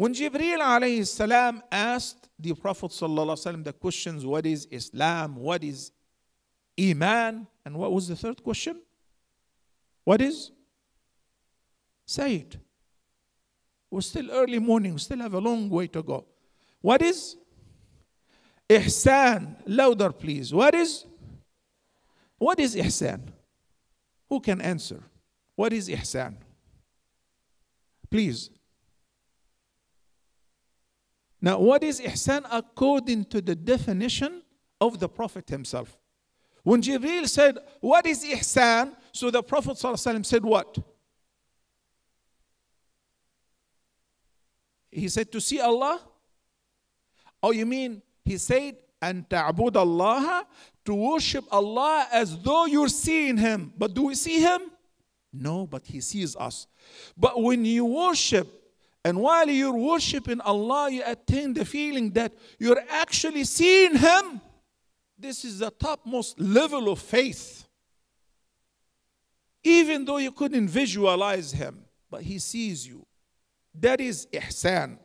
When Jibril alayhi salam asked the Prophet وسلم, the questions, what is Islam, what is Iman, and what was the third question? What is? Say it. We're still early morning, we still have a long way to go. What is? Ihsan. Louder, please. What is? What is Ihsan? Who can answer? What is Ihsan? Please. Now, what is ihsan according to the definition of the Prophet himself? When Jibril said, What is ihsan? So the Prophet ﷺ said, What? He said, To see Allah? Oh, you mean he said, And ta'bud Allah, to worship Allah as though you're seeing Him. But do we see Him? No, but He sees us. But when you worship and while you're worshiping Allah, you attain the feeling that you're actually seeing Him. This is the topmost level of faith. Even though you couldn't visualize Him, but He sees you. That is ihsan.